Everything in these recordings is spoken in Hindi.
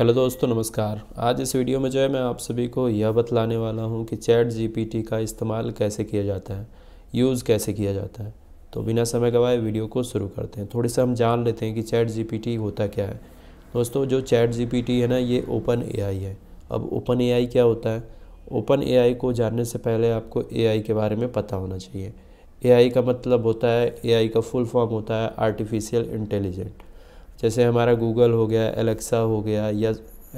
हेलो दोस्तों नमस्कार आज इस वीडियो में जो है मैं आप सभी को यह बतलाने वाला हूँ कि चैट जीपीटी का इस्तेमाल कैसे किया जाता है यूज़ कैसे किया जाता है तो बिना समय गवाए वीडियो को शुरू करते हैं थोड़ी सा हम जान लेते हैं कि चैट जीपीटी होता क्या है दोस्तों जो चैट जीपीटी है ना ये ओपन ए है अब ओपन ए क्या होता है ओपन ए को जानने से पहले आपको ए के बारे में पता होना चाहिए ए का मतलब होता है ए का फुल फॉर्म होता है आर्टिफिशियल इंटेलिजेंट जैसे हमारा गूगल हो गया एलेक्सा हो गया या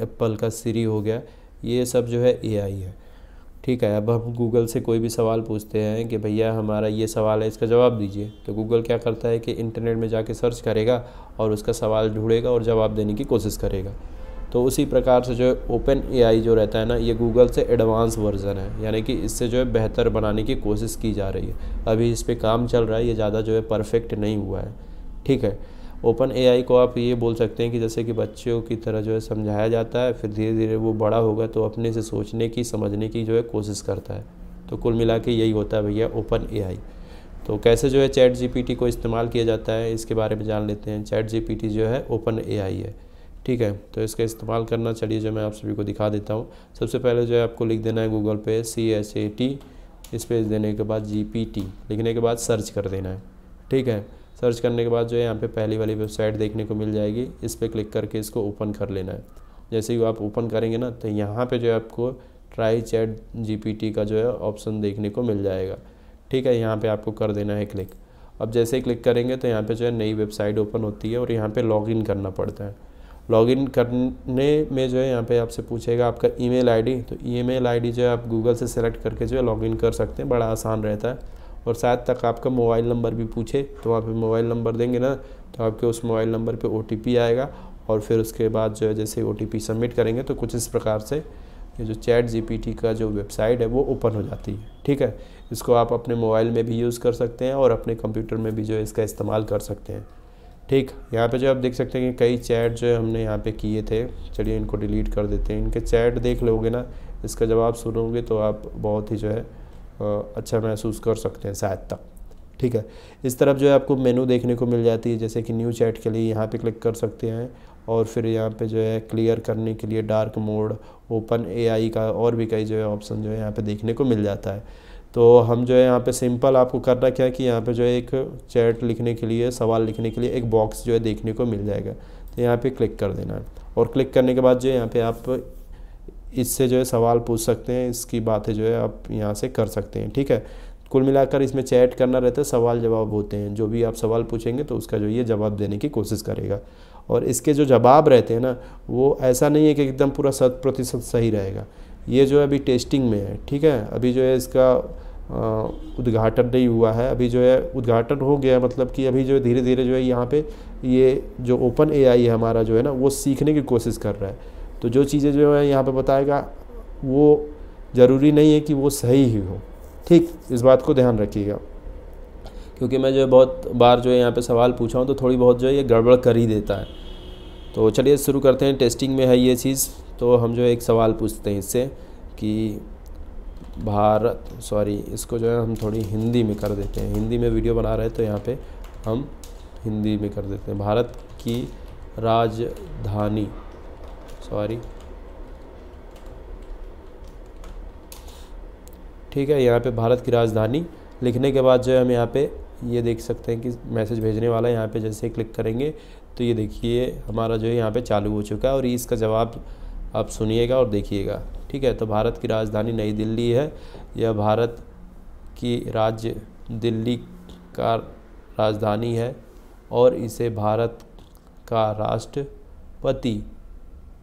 एप्पल का सीरी हो गया ये सब जो है एआई है ठीक है अब हम गूगल से कोई भी सवाल पूछते हैं कि भैया हमारा ये सवाल है इसका जवाब दीजिए तो गूगल क्या करता है कि इंटरनेट में जाके सर्च करेगा और उसका सवाल ढूंढेगा और जवाब देने की कोशिश करेगा तो उसी प्रकार से जो है ओपन ए जो रहता है ना ये गूगल से एडवांस वर्जन है यानी कि इससे जो है बेहतर बनाने की कोशिश की जा रही है अभी इस पर काम चल रहा है ये ज़्यादा जो है परफेक्ट नहीं हुआ है ठीक है ओपन एआई को आप ये बोल सकते हैं कि जैसे कि बच्चों की तरह जो है समझाया जाता है फिर धीरे धीरे वो बड़ा होगा तो अपने से सोचने की समझने की जो है कोशिश करता है तो कुल मिला के यही होता है भैया ओपन ए तो कैसे जो है चैट जी को इस्तेमाल किया जाता है इसके बारे में जान लेते हैं चैट जी जो है ओपन ए है ठीक है तो इसका इस्तेमाल करना चलिए जो मैं आप सभी को दिखा देता हूँ सबसे पहले जो है आपको लिख देना है Google Pay C S A T space देने के बाद जी पी टी लिखने के बाद सर्च कर देना है ठीक है सर्च करने के बाद जो है यहाँ पे पहली वाली वेबसाइट देखने को मिल जाएगी इस पर क्लिक करके इसको ओपन कर लेना है जैसे ही आप ओपन करेंगे ना तो यहाँ पे जो है आपको ट्राई चैट जी का जो है ऑप्शन देखने को मिल जाएगा ठीक है यहाँ पे आपको कर देना है क्लिक अब जैसे ही क्लिक करेंगे तो यहाँ पे जो है नई वेबसाइट ओपन होती है और यहाँ पर लॉगिन करना पड़ता है लॉगिन करने में जो है यहाँ पे आपसे पूछेगा आपका ईमेल आईडी तो ईमेल आईडी जो है आप गूगल से सेलेक्ट करके जो है लॉगिन कर सकते हैं बड़ा आसान रहता है और शायद तक आपका मोबाइल नंबर भी पूछे तो वहाँ मोबाइल नंबर देंगे ना तो आपके उस मोबाइल नंबर पे ओ आएगा और फिर उसके बाद जो है जैसे ओ सबमिट करेंगे तो कुछ इस प्रकार से ये जो चैट जीपीटी का जो वेबसाइट है वो ओपन हो जाती है ठीक है इसको आप अपने मोबाइल में भी यूज़ कर सकते हैं और अपने कंप्यूटर में भी जो है इसका इस्तेमाल कर सकते हैं ठीक यहाँ पे जो आप देख सकते हैं कि कई चैट जो है हमने यहाँ पे किए थे चलिए इनको डिलीट कर देते हैं इनके चैट देख लोगे ना इसका जवाब सुनोगे तो आप बहुत ही जो है अच्छा महसूस कर सकते हैं शायद तक ठीक है इस तरफ जो है आपको मेनू देखने को मिल जाती है जैसे कि न्यू चैट के लिए यहाँ पे क्लिक कर सकते हैं और फिर यहाँ पे जो है क्लियर करने के लिए डार्क मोड ओपन एआई का और भी कई जो है ऑप्शन जो है यहाँ पे देखने को मिल जाता है तो हम जो है यहाँ पे सिंपल आपको करना क्या है कि यहाँ पे जो है एक चैट लिखने के लिए सवाल लिखने के लिए एक बॉक्स जो है देखने को मिल जाएगा तो यहाँ पर क्लिक कर देना है और क्लिक करने के बाद जो है यहाँ पर आप इससे जो है सवाल पूछ सकते हैं इसकी बातें जो है आप यहाँ से कर सकते हैं ठीक है कुल मिलाकर इसमें चैट करना रहता है सवाल जवाब होते हैं जो भी आप सवाल पूछेंगे तो उसका जो ये जवाब देने की कोशिश करेगा और इसके जो जवाब रहते हैं ना वो ऐसा नहीं है कि एकदम पूरा शत प्रतिशत सही रहेगा ये जो है अभी टेस्टिंग में है ठीक है अभी जो है इसका उद्घाटन नहीं हुआ है अभी जो है उद्घाटन हो गया मतलब कि अभी जो है धीरे धीरे जो है यहाँ पे ये जो ओपन एआई है हमारा जो है ना वो सीखने की कोशिश कर रहा है तो जो चीज़ें जो है यहाँ पर बताएगा वो ज़रूरी नहीं है कि वो सही ही हो ठीक इस बात को ध्यान रखिएगा क्योंकि मैं जो है बहुत बार जो है यहाँ पे सवाल पूछा हूँ तो थोड़ी बहुत जो है ये गड़बड़ कर ही देता है तो चलिए शुरू करते हैं टेस्टिंग में है ये चीज़ तो हम जो है एक सवाल पूछते हैं इससे कि भारत सॉरी इसको जो है हम थोड़ी हिंदी में कर देते हैं हिंदी में वीडियो बना रहे हैं तो यहाँ पे हम हिंदी में कर देते हैं भारत की राजधानी सॉरी ठीक है यहाँ पे भारत की राजधानी लिखने के बाद जो है हम यहाँ पे ये देख सकते हैं कि मैसेज भेजने वाला यहाँ पे जैसे क्लिक करेंगे तो ये देखिए हमारा जो है यहाँ पे चालू हो चुका है और इसका जवाब आप सुनिएगा और देखिएगा ठीक है तो भारत की राजधानी नई दिल्ली है यह भारत की राज्य दिल्ली का राजधानी है और इसे भारत का राष्ट्रपति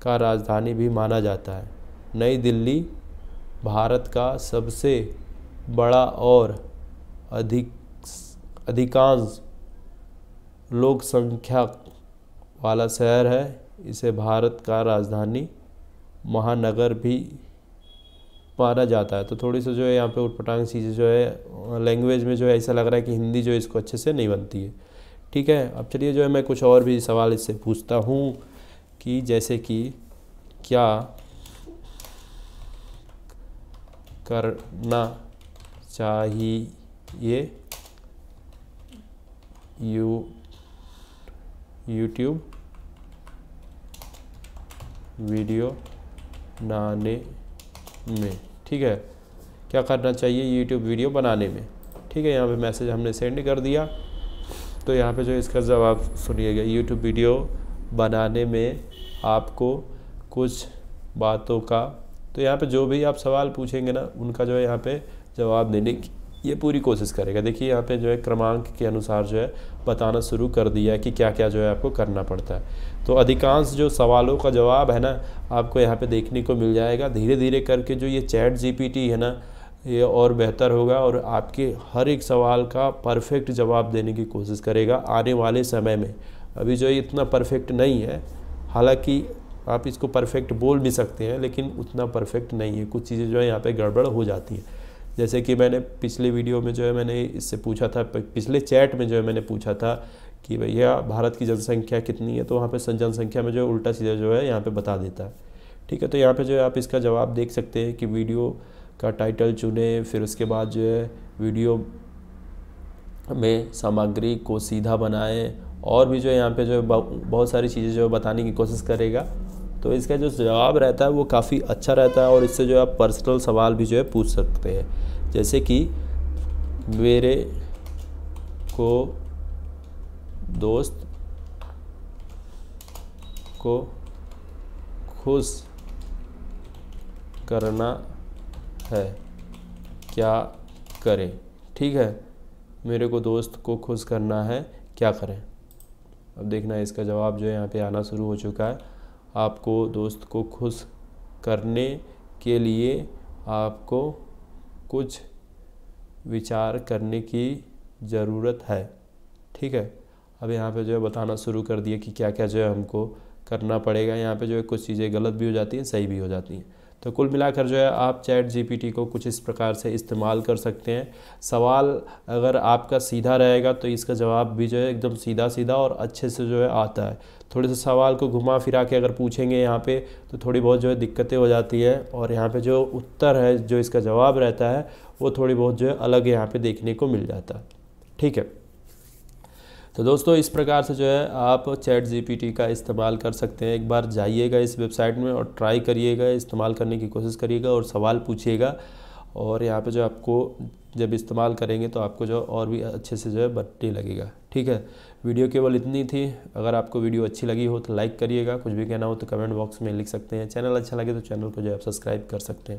का राजधानी भी माना जाता है नई दिल्ली भारत का सबसे बड़ा और अधिक अधिकांश लोक संख्या वाला शहर है इसे भारत का राजधानी महानगर भी माना जाता है तो थोड़ी सी जो है यहाँ पे उठपटांग चीज़ें जो है लैंग्वेज में जो है ऐसा लग रहा है कि हिंदी जो है इसको अच्छे से नहीं बनती है ठीक है अब चलिए जो है मैं कुछ और भी सवाल इससे पूछता हूँ कि जैसे कि क्या करना चाहिए यू यूट्यूब वीडियो बनाने में ठीक है क्या करना चाहिए यूट्यूब वीडियो बनाने में ठीक है यहाँ पे मैसेज हमने सेंड कर दिया तो यहाँ पे जो इसका जवाब सुनिएगा यूट्यूब वीडियो बनाने में आपको कुछ बातों का तो यहाँ पे जो भी आप सवाल पूछेंगे ना उनका जो है यहाँ पे जवाब देने की ये पूरी कोशिश करेगा देखिए यहाँ पे जो है क्रमांक के अनुसार जो है बताना शुरू कर दिया है कि क्या क्या जो है आपको करना पड़ता है तो अधिकांश जो सवालों का जवाब है ना आपको यहाँ पे देखने को मिल जाएगा धीरे धीरे करके जो ये चैट जी है ना ये और बेहतर होगा और आपके हर एक सवाल का परफेक्ट जवाब देने की कोशिश करेगा आने वाले समय में अभी जो है इतना परफेक्ट नहीं है हालांकि आप इसको परफेक्ट बोल भी सकते हैं लेकिन उतना परफेक्ट नहीं है कुछ चीज़ें जो है यहाँ पे गड़बड़ हो जाती हैं जैसे कि मैंने पिछले वीडियो में जो है मैंने इससे पूछा था पिछले चैट में जो है मैंने पूछा था कि भैया भारत की जनसंख्या कितनी है तो वहाँ पर जनसंख्या में जो है उल्टा सीधा जो है यहाँ पर बता देता है ठीक है तो यहाँ पर जो है आप इसका जवाब देख सकते हैं कि वीडियो का टाइटल चुने फिर उसके बाद जो है वीडियो में सामग्री को सीधा बनाएं और भी जो यहाँ पे जो बहुत सारी चीज़ें जो बताने की कोशिश करेगा तो इसका जो जवाब रहता है वो काफ़ी अच्छा रहता है और इससे जो आप पर्सनल सवाल भी जो है पूछ सकते हैं जैसे कि मेरे को दोस्त को खुश करना है क्या करें ठीक है मेरे को दोस्त को खुश करना है क्या करें अब देखना इसका जवाब जो है यहाँ पे आना शुरू हो चुका है आपको दोस्त को खुश करने के लिए आपको कुछ विचार करने की ज़रूरत है ठीक है अब यहाँ पे जो है बताना शुरू कर दिया कि क्या क्या जो है हमको करना पड़ेगा यहाँ पे जो है कुछ चीज़ें गलत भी हो जाती हैं सही भी हो जाती हैं तो कुल मिलाकर जो है आप चैट जीपीटी को कुछ इस प्रकार से इस्तेमाल कर सकते हैं सवाल अगर आपका सीधा रहेगा तो इसका जवाब भी जो है एकदम सीधा सीधा और अच्छे से जो है आता है थोड़े से सवाल को घुमा फिरा के अगर पूछेंगे यहाँ पे तो थोड़ी बहुत जो है दिक्कतें हो जाती है और यहाँ पे जो उत्तर है जो इसका जवाब रहता है वो थोड़ी बहुत जो है अलग यहाँ पर देखने को मिल जाता है ठीक है तो दोस्तों इस प्रकार से जो है आप चैट जीपीटी का इस्तेमाल कर सकते हैं एक बार जाइएगा इस वेबसाइट में और ट्राई करिएगा इस्तेमाल करने की कोशिश करिएगा और सवाल पूछिएगा और यहाँ पे जो आपको जब इस्तेमाल करेंगे तो आपको जो और भी अच्छे से जो है बटने लगेगा ठीक है वीडियो केवल इतनी थी अगर आपको वीडियो अच्छी लगी हो तो लाइक करिएगा कुछ भी कहना हो तो कमेंट बॉक्स में लिख सकते हैं चैनल अच्छा लगे तो चैनल को जो है आप सब्सक्राइब कर सकते हैं